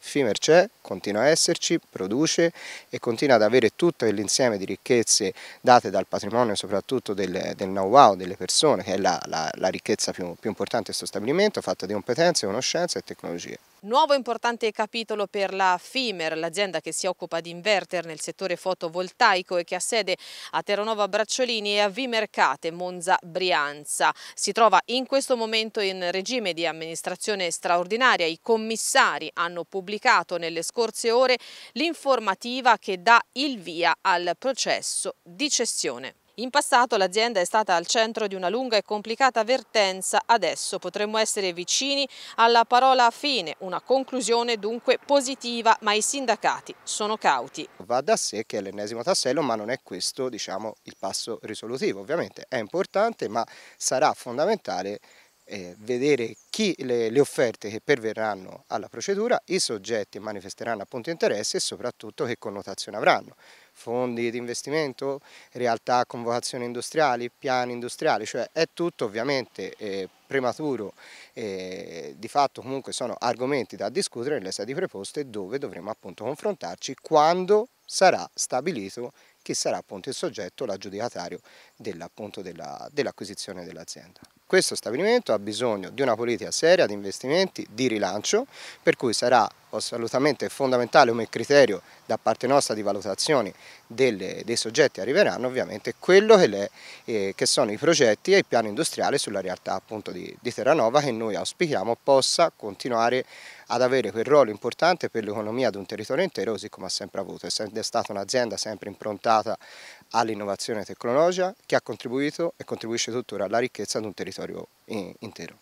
Fimer c'è, continua a esserci, produce e continua ad avere tutto l'insieme di ricchezze date dal patrimonio soprattutto del, del know-how delle persone che è la, la, la ricchezza più, più importante di questo stabilimento fatta di competenze, conoscenze e tecnologie. Nuovo importante capitolo per la FIMER, l'azienda che si occupa di inverter nel settore fotovoltaico e che ha sede a Terranova Bracciolini e a Vimercate, Monza Brianza. Si trova in questo momento in regime di amministrazione straordinaria. I commissari hanno pubblicato nelle scorse ore l'informativa che dà il via al processo di cessione. In passato l'azienda è stata al centro di una lunga e complicata vertenza, adesso potremmo essere vicini alla parola fine, una conclusione dunque positiva, ma i sindacati sono cauti. Va da sé che è l'ennesimo tassello, ma non è questo diciamo, il passo risolutivo, ovviamente è importante, ma sarà fondamentale eh, vedere chi le, le, offerte che perverranno alla procedura, i soggetti manifesteranno appunto interessi e soprattutto che connotazione avranno fondi di investimento, realtà con vocazioni industriali, piani industriali, cioè è tutto ovviamente eh, prematuro, eh, di fatto comunque sono argomenti da discutere nelle sedi preposte dove dovremo appunto confrontarci quando sarà stabilito chi sarà appunto il soggetto, l'aggiudicatario dell'acquisizione dell dell'azienda. Questo stabilimento ha bisogno di una politica seria di investimenti, di rilancio, per cui sarà assolutamente fondamentale come criterio da parte nostra di valutazione delle, dei soggetti arriveranno ovviamente quello che, le, eh, che, sono i progetti e il piano industriale sulla realtà appunto di, di Terranova che noi auspichiamo possa continuare ad avere quel ruolo importante per l'economia di un territorio intero così come ha sempre avuto, è stata un'azienda sempre improntata all'innovazione tecnologica che ha contribuito e contribuisce tuttora alla ricchezza di un territorio eh, intero.